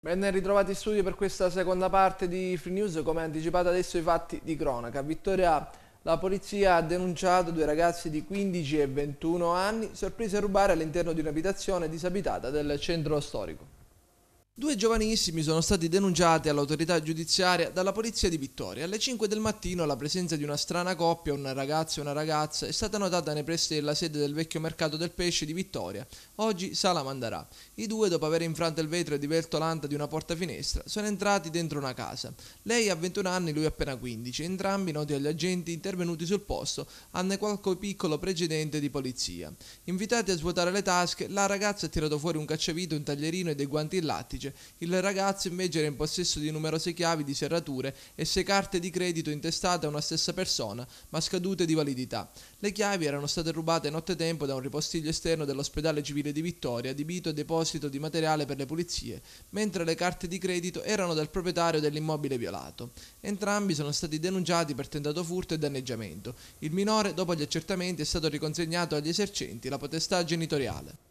Ben ritrovati in studio per questa seconda parte di Free News, come anticipato adesso i fatti di cronaca. Vittoria la polizia ha denunciato due ragazzi di 15 e 21 anni sorpresi a rubare all'interno di un'abitazione disabitata del centro storico. Due giovanissimi sono stati denunciati all'autorità giudiziaria dalla polizia di Vittoria. Alle 5 del mattino la presenza di una strana coppia, un ragazzo e una ragazza, è stata notata nei pressi della sede del vecchio mercato del pesce di Vittoria, oggi Sala Mandarà. I due, dopo aver infranto il vetro e divelto l'anta di una porta finestra, sono entrati dentro una casa. Lei ha 21 anni, lui appena 15. Entrambi, noti agli agenti intervenuti sul posto, hanno qualche piccolo precedente di polizia. Invitati a svuotare le tasche, la ragazza ha tirato fuori un cacciavito, un taglierino e dei guanti in lattice felice. Il ragazzo invece era in possesso di numerose chiavi di serrature e sei carte di credito intestate a una stessa persona, ma scadute di validità. Le chiavi erano state rubate nottetempo da un ripostiglio esterno dell'ospedale civile di Vittoria, adibito a deposito di materiale per le pulizie, mentre le carte di credito erano del proprietario dell'immobile violato. Entrambi sono stati denunciati per tentato furto e danneggiamento. Il minore, dopo gli accertamenti, è stato riconsegnato agli esercenti la potestà genitoriale.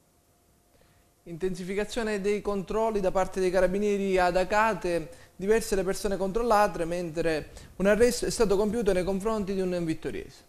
Intensificazione dei controlli da parte dei carabinieri ad Acate, diverse le persone controllate, mentre un arresto è stato compiuto nei confronti di un vittoriese.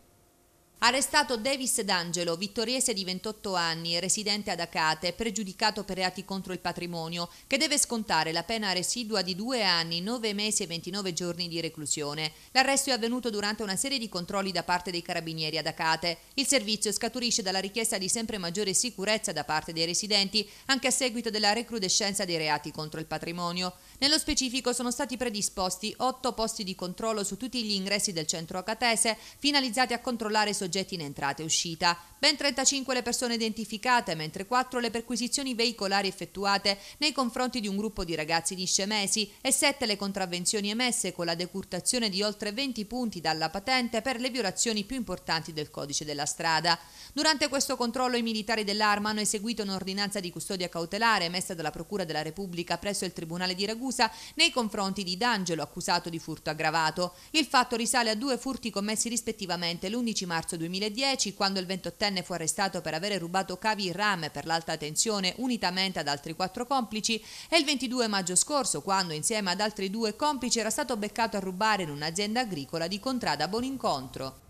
Arrestato Davis D'Angelo, vittoriese di 28 anni, residente ad Acate, pregiudicato per reati contro il patrimonio, che deve scontare la pena residua di due anni, nove mesi e 29 giorni di reclusione. L'arresto è avvenuto durante una serie di controlli da parte dei carabinieri ad Acate. Il servizio scaturisce dalla richiesta di sempre maggiore sicurezza da parte dei residenti, anche a seguito della recrudescenza dei reati contro il patrimonio. Nello specifico sono stati predisposti otto posti di controllo su tutti gli ingressi del centro acatese, finalizzati a controllare soggetti soggetti in entrata e uscita. Ben 35 le persone identificate, mentre 4 le perquisizioni veicolari effettuate nei confronti di un gruppo di ragazzi discemesi e 7 le contravvenzioni emesse con la decurtazione di oltre 20 punti dalla patente per le violazioni più importanti del codice della strada. Durante questo controllo i militari dell'arma hanno eseguito un'ordinanza di custodia cautelare emessa dalla Procura della Repubblica presso il Tribunale di Ragusa nei confronti di D'Angelo accusato di furto aggravato. Il fatto risale a due furti commessi rispettivamente l'11 marzo 2010, quando il 28enne fu arrestato per avere rubato cavi RAM per l'alta tensione unitamente ad altri quattro complici, e il 22 maggio scorso, quando insieme ad altri due complici era stato beccato a rubare in un'azienda agricola di Contrada Bonincontro.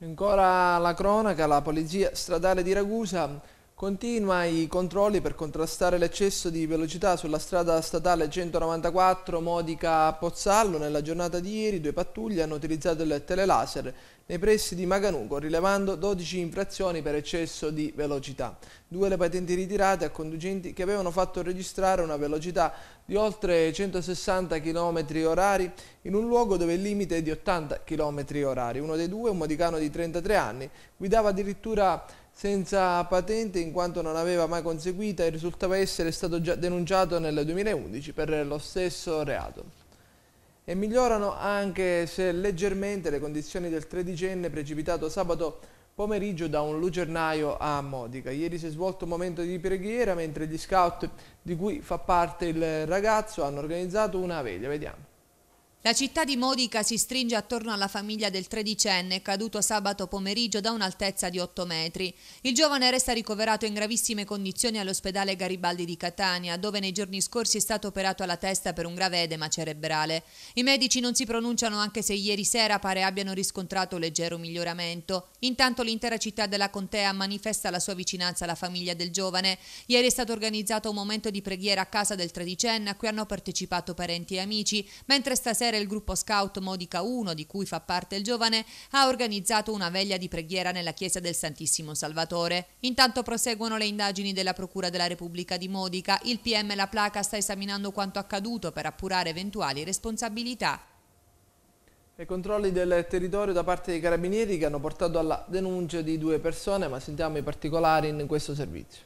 Ancora la cronaca, la polizia stradale di Ragusa Continua i controlli per contrastare l'eccesso di velocità sulla strada statale 194 Modica-Pozzallo. Nella giornata di ieri due pattuglie hanno utilizzato il telelaser nei pressi di Maganuco, rilevando 12 infrazioni per eccesso di velocità. Due le patenti ritirate a conducenti che avevano fatto registrare una velocità di oltre 160 km h in un luogo dove il limite è di 80 km h Uno dei due, un modicano di 33 anni, guidava addirittura senza patente in quanto non aveva mai conseguita e risultava essere stato già denunciato nel 2011 per lo stesso reato. E migliorano anche se leggermente le condizioni del tredicenne precipitato sabato pomeriggio da un lucernaio a Modica. Ieri si è svolto un momento di preghiera mentre gli scout di cui fa parte il ragazzo hanno organizzato una veglia. Vediamo. La città di Modica si stringe attorno alla famiglia del tredicenne caduto sabato pomeriggio da un'altezza di 8 metri. Il giovane resta ricoverato in gravissime condizioni all'ospedale Garibaldi di Catania, dove nei giorni scorsi è stato operato alla testa per un grave edema cerebrale. I medici non si pronunciano anche se ieri sera pare abbiano riscontrato leggero miglioramento. Intanto l'intera città della contea manifesta la sua vicinanza alla famiglia del giovane. Ieri è stato organizzato un momento di preghiera a casa del tredicenne a cui hanno partecipato parenti e amici, mentre stasera Cesare, il gruppo scout Modica 1, di cui fa parte il giovane, ha organizzato una veglia di preghiera nella chiesa del Santissimo Salvatore. Intanto proseguono le indagini della Procura della Repubblica di Modica. Il PM La Placa sta esaminando quanto accaduto per appurare eventuali responsabilità. I controlli del territorio da parte dei carabinieri che hanno portato alla denuncia di due persone, ma sentiamo i particolari in questo servizio.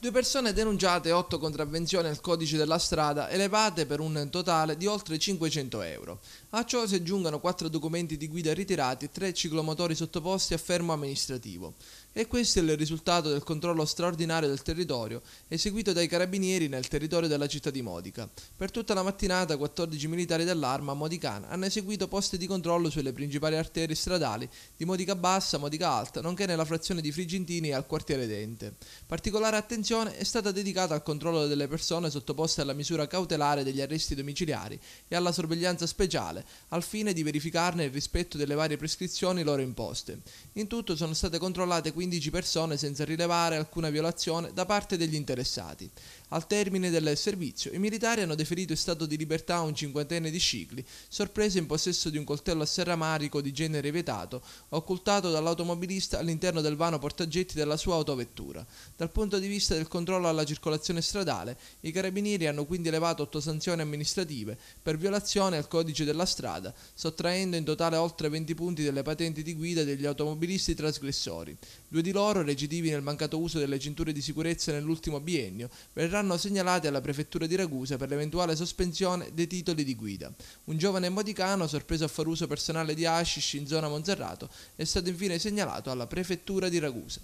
Due persone denunciate 8 contravvenzioni al codice della strada elevate per un totale di oltre 500 euro. A ciò si aggiungono 4 documenti di guida ritirati e 3 ciclomotori sottoposti a fermo amministrativo. E questo è il risultato del controllo straordinario del territorio eseguito dai carabinieri nel territorio della città di Modica. Per tutta la mattinata 14 militari dell'arma modicana hanno eseguito posti di controllo sulle principali arterie stradali di Modica Bassa, Modica Alta, nonché nella frazione di Frigentini e al quartiere Dente. Particolare attenzione è stata dedicata al controllo delle persone sottoposte alla misura cautelare degli arresti domiciliari e alla sorveglianza speciale, al fine di verificarne il rispetto delle varie prescrizioni loro imposte. In tutto sono state controllate 15 persone senza rilevare alcuna violazione da parte degli interessati. Al termine del servizio, i militari hanno deferito in stato di libertà un cinquantenne di cicli, sorpreso in possesso di un coltello a serramarico di genere vietato, occultato dall'automobilista all'interno del vano portagetti della sua autovettura. Dal punto di vista del controllo alla circolazione stradale, i carabinieri hanno quindi elevato otto sanzioni amministrative per violazione al codice della strada, sottraendo in totale oltre 20 punti delle patenti di guida degli automobilisti trasgressori. Due di loro, recidivi nel mancato uso delle cinture di sicurezza nell'ultimo biennio, verranno verranno segnalati alla prefettura di Ragusa per l'eventuale sospensione dei titoli di guida. Un giovane modicano, sorpreso a far uso personale di hashish in zona Monserrato, è stato infine segnalato alla prefettura di Ragusa.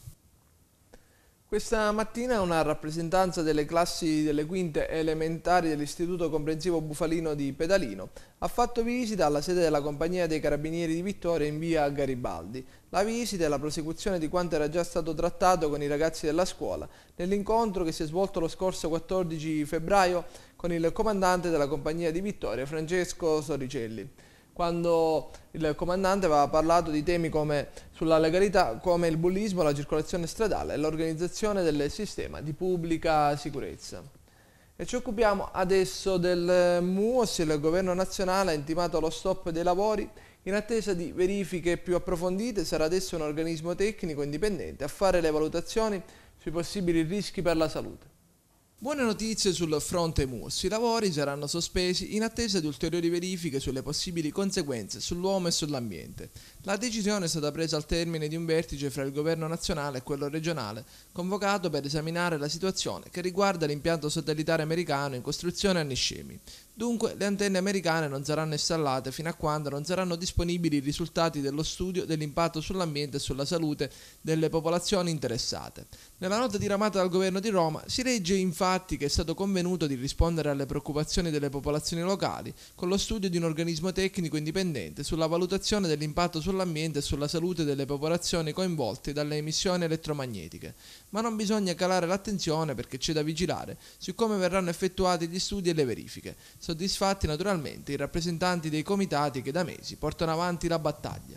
Questa mattina una rappresentanza delle classi delle quinte elementari dell'Istituto Comprensivo Bufalino di Pedalino ha fatto visita alla sede della Compagnia dei Carabinieri di Vittoria in via Garibaldi. La visita è la prosecuzione di quanto era già stato trattato con i ragazzi della scuola nell'incontro che si è svolto lo scorso 14 febbraio con il comandante della Compagnia di Vittoria, Francesco Soricelli quando il comandante aveva parlato di temi come, sulla legalità come il bullismo, la circolazione stradale e l'organizzazione del sistema di pubblica sicurezza. E ci occupiamo adesso del MUOS, il governo nazionale ha intimato lo stop dei lavori in attesa di verifiche più approfondite, sarà adesso un organismo tecnico indipendente a fare le valutazioni sui possibili rischi per la salute. Buone notizie sul fronte MUS. I lavori saranno sospesi in attesa di ulteriori verifiche sulle possibili conseguenze sull'uomo e sull'ambiente. La decisione è stata presa al termine di un vertice fra il governo nazionale e quello regionale, convocato per esaminare la situazione che riguarda l'impianto satellitare americano in costruzione a Niscemi. Dunque le antenne americane non saranno installate fino a quando non saranno disponibili i risultati dello studio dell'impatto sull'ambiente e sulla salute delle popolazioni interessate. Nella nota diramata dal governo di Roma si legge infatti che è stato convenuto di rispondere alle preoccupazioni delle popolazioni locali con lo studio di un organismo tecnico indipendente sulla valutazione dell'impatto sull'ambiente e sulla salute delle popolazioni coinvolte dalle emissioni elettromagnetiche. Ma non bisogna calare l'attenzione perché c'è da vigilare su come verranno effettuati gli studi e le verifiche soddisfatti naturalmente i rappresentanti dei comitati che da mesi portano avanti la battaglia.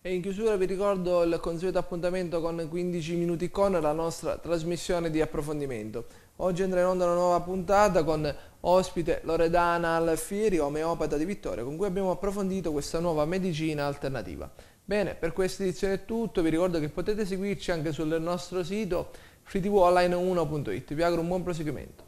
E in chiusura vi ricordo il consueto appuntamento con 15 minuti con la nostra trasmissione di approfondimento. Oggi andrà in onda una nuova puntata con ospite Loredana Alfieri, omeopata di Vittoria, con cui abbiamo approfondito questa nuova medicina alternativa. Bene, per questa edizione è tutto, vi ricordo che potete seguirci anche sul nostro sito freetvolline1.it. Vi auguro un buon proseguimento.